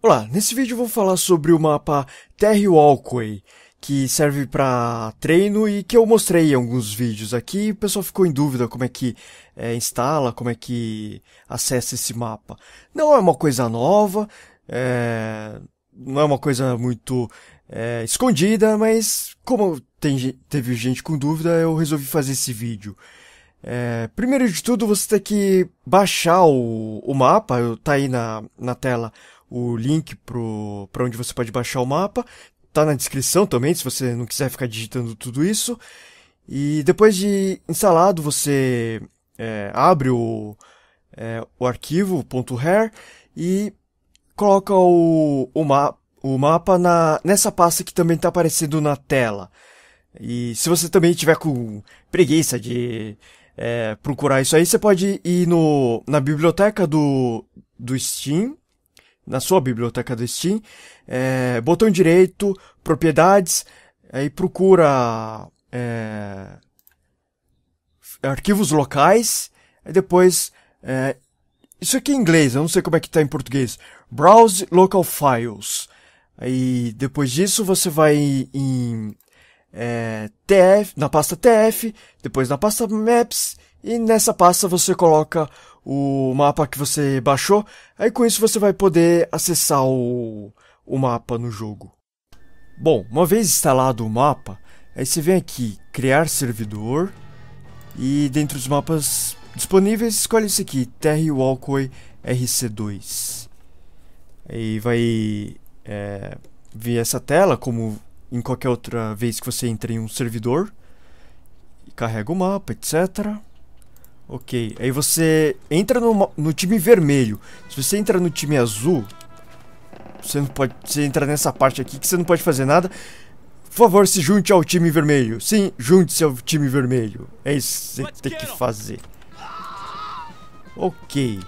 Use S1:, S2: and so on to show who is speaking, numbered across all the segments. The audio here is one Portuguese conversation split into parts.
S1: Olá, nesse vídeo eu vou falar sobre o mapa Terry Walkway, que serve para treino e que eu mostrei em alguns vídeos aqui o pessoal ficou em dúvida como é que é, instala, como é que acessa esse mapa. Não é uma coisa nova, é, não é uma coisa muito é, escondida, mas como tem, teve gente com dúvida, eu resolvi fazer esse vídeo. É, primeiro de tudo, você tem que baixar o, o mapa, tá aí na, na tela o link para onde você pode baixar o mapa. Tá na descrição também, se você não quiser ficar digitando tudo isso. E depois de instalado, você é, abre o, é, o arquivo .rar e coloca o, o, ma o mapa na, nessa pasta que também está aparecendo na tela. E se você também tiver com preguiça de é, procurar isso aí, você pode ir no, na biblioteca do, do Steam na sua biblioteca do Steam, é, botão direito, propriedades, aí procura é, arquivos locais, e depois é, isso aqui é em inglês, eu não sei como é que está em português. Browse local files. Aí depois disso você vai em é, TF, na pasta TF, depois na pasta Maps e nessa pasta você coloca o mapa que você baixou. Aí com isso você vai poder acessar o, o mapa no jogo. Bom, uma vez instalado o mapa, aí você vem aqui, criar servidor. E dentro dos mapas disponíveis, escolhe esse aqui, Terry Walkway RC2. Aí vai é, vir essa tela, como em qualquer outra vez que você entra em um servidor. Carrega o mapa, etc. Ok, aí você entra no, no time vermelho. Se você entra no time azul, você não pode. Você entra nessa parte aqui que você não pode fazer nada. Por favor, se junte ao time vermelho. Sim, junte-se ao time vermelho. É isso que você tem que fazer. Ok.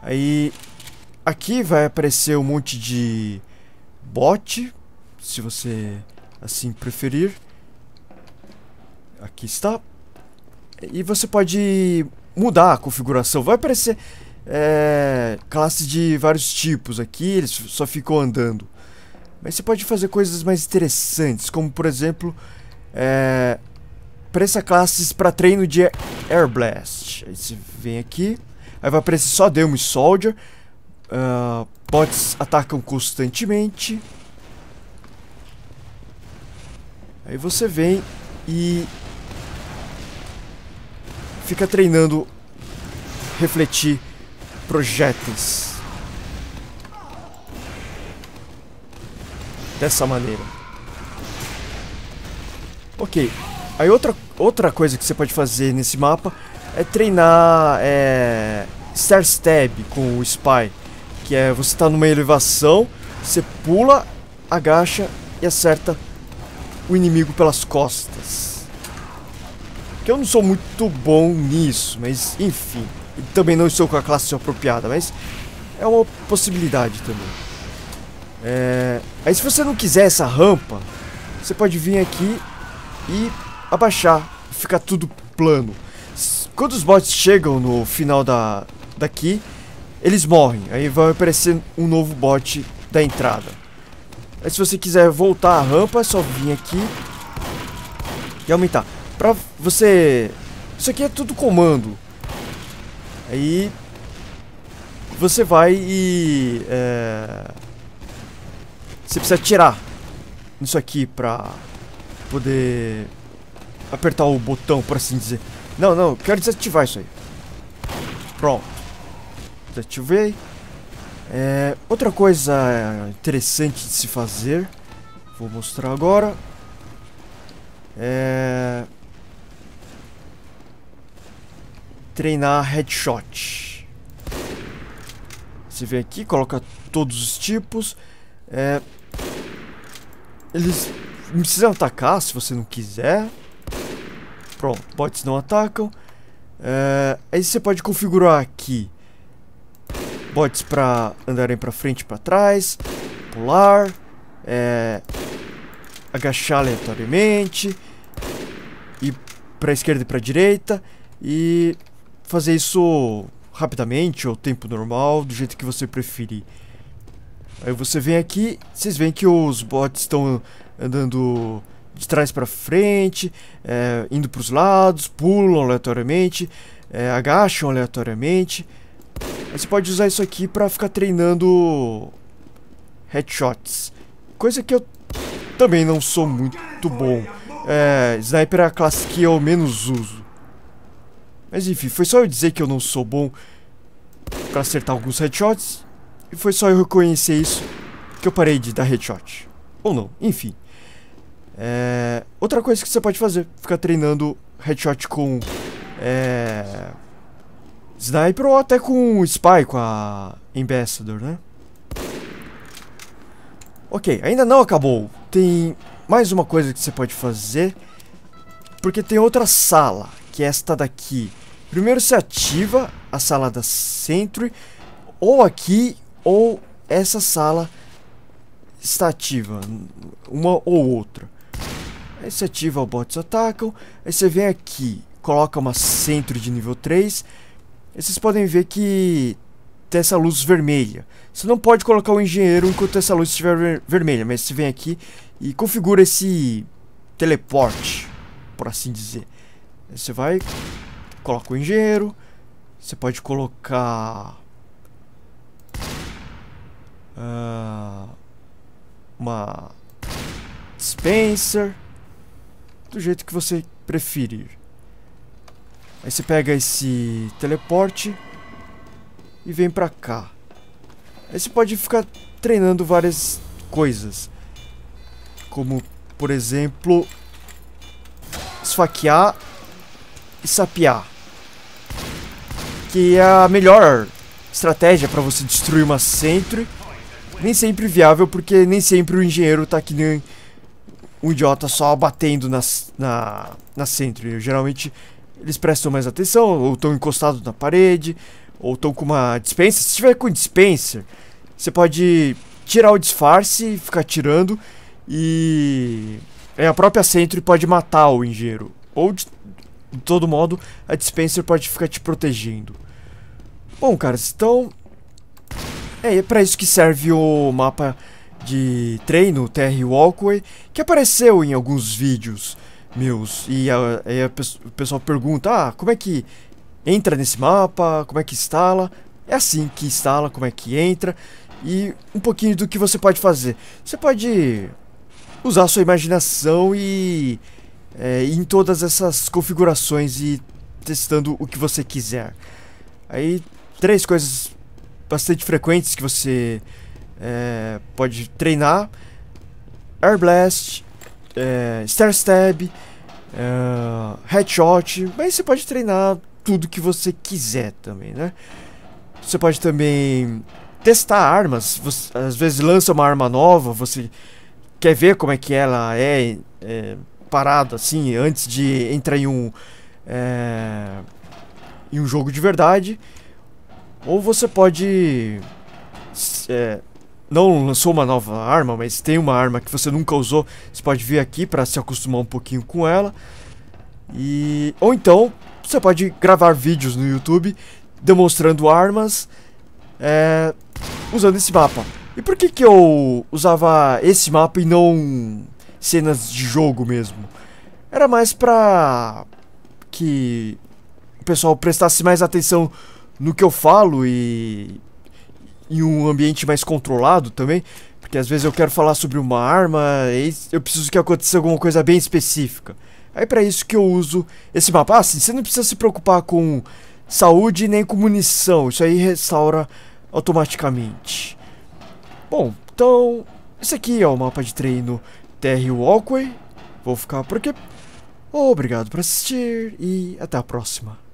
S1: Aí. Aqui vai aparecer um monte de bot. Se você assim preferir. Aqui está. E você pode mudar a configuração. Vai aparecer é, classe de vários tipos aqui, eles só ficou andando. Mas você pode fazer coisas mais interessantes, como por exemplo, é, classes para treino de Air Blast. Aí você vem aqui, aí vai aparecer só deus Soldier. Uh, bots atacam constantemente. Aí você vem e Fica treinando refletir projéteis. Dessa maneira. Ok. Aí outra, outra coisa que você pode fazer nesse mapa é treinar é, Star Stab com o Spy. Que é você está numa elevação, você pula, agacha e acerta o inimigo pelas costas que eu não sou muito bom nisso, mas enfim. Também não estou com a classe apropriada, mas é uma possibilidade também. É... Aí se você não quiser essa rampa, você pode vir aqui e abaixar, ficar tudo plano. Quando os bots chegam no final da daqui, eles morrem. Aí vai aparecer um novo bot da entrada. Aí se você quiser voltar a rampa, é só vir aqui e aumentar. Pra você... Isso aqui é tudo comando. Aí... Você vai e... É... Você precisa tirar nisso aqui pra poder apertar o botão, por assim dizer. Não, não, quero desativar isso aí. Pronto. Desativei. É, outra coisa interessante de se fazer, vou mostrar agora. É... treinar headshot. Você vem aqui, coloca todos os tipos. É, eles não precisam atacar se você não quiser. Pronto, bots não atacam. É, aí você pode configurar aqui. Bots para andarem para frente e para trás. Pular. É, agachar aleatoriamente. E para esquerda e para direita. E fazer isso rapidamente ou tempo normal, do jeito que você preferir. Aí você vem aqui, vocês veem que os bots estão andando de trás para frente, é, indo para os lados, pulam aleatoriamente, é, agacham aleatoriamente. Aí você pode usar isso aqui para ficar treinando headshots. Coisa que eu também não sou muito bom. É, sniper é a classe que eu menos uso. Mas enfim, foi só eu dizer que eu não sou bom para acertar alguns headshots. E foi só eu reconhecer isso que eu parei de dar headshot. Ou não, enfim. É... Outra coisa que você pode fazer, ficar treinando headshot com é... Sniper ou até com Spy, com a Ambassador, né? Ok, ainda não acabou. Tem mais uma coisa que você pode fazer. Porque tem outra sala que é esta daqui. Primeiro se ativa a sala da Sentry, ou aqui, ou essa sala está ativa, uma ou outra. Aí você ativa o bots atacam, aí você vem aqui, coloca uma Sentry de nível 3, e vocês podem ver que tem essa luz vermelha. Você não pode colocar o engenheiro enquanto essa luz estiver ver vermelha, mas você vem aqui e configura esse teleporte, por assim dizer. Você vai, coloca o engenheiro, você pode colocar uh, uma dispenser, do jeito que você preferir. Aí você pega esse teleporte e vem pra cá. Aí você pode ficar treinando várias coisas. Como, por exemplo, esfaquear sapear. Que é a melhor estratégia para você destruir uma Sentry. Nem sempre viável, porque nem sempre o engenheiro tá que nem um idiota só batendo nas, na, na Sentry. Geralmente eles prestam mais atenção, ou estão encostados na parede, ou estão com uma dispensa. Se tiver com dispenser, você pode tirar o disfarce, ficar tirando, e é, a própria Sentry pode matar o engenheiro. Ou de todo modo, a dispenser pode ficar te protegendo. Bom, caras, então... É, é pra isso que serve o mapa de treino, TR Walkway, que apareceu em alguns vídeos meus. E aí o pessoal pergunta, ah, como é que entra nesse mapa, como é que instala... É assim que instala, como é que entra e um pouquinho do que você pode fazer. Você pode usar sua imaginação e é, em todas essas configurações e testando o que você quiser. Aí, três coisas bastante frequentes que você é, pode treinar: Air Blast, é, Stab, é, Headshot. Mas você pode treinar tudo que você quiser também, né? Você pode também testar armas. Você, às vezes lança uma arma nova, você quer ver como é que ela é, é parado assim antes de entrar em um é, em um jogo de verdade ou você pode é, não lançou uma nova arma mas tem uma arma que você nunca usou você pode vir aqui para se acostumar um pouquinho com ela e ou então você pode gravar vídeos no YouTube demonstrando armas é, usando esse mapa e por que que eu usava esse mapa e não cenas de jogo mesmo. Era mais pra que o pessoal prestasse mais atenção no que eu falo e em um ambiente mais controlado também, porque às vezes eu quero falar sobre uma arma e eu preciso que aconteça alguma coisa bem específica. Aí para isso que eu uso esse mapa. Ah, sim, você não precisa se preocupar com saúde nem com munição, isso aí restaura automaticamente. Bom, então esse aqui é o mapa de treino Terry Walkway. Vou ficar por aqui. Obrigado por assistir e até a próxima.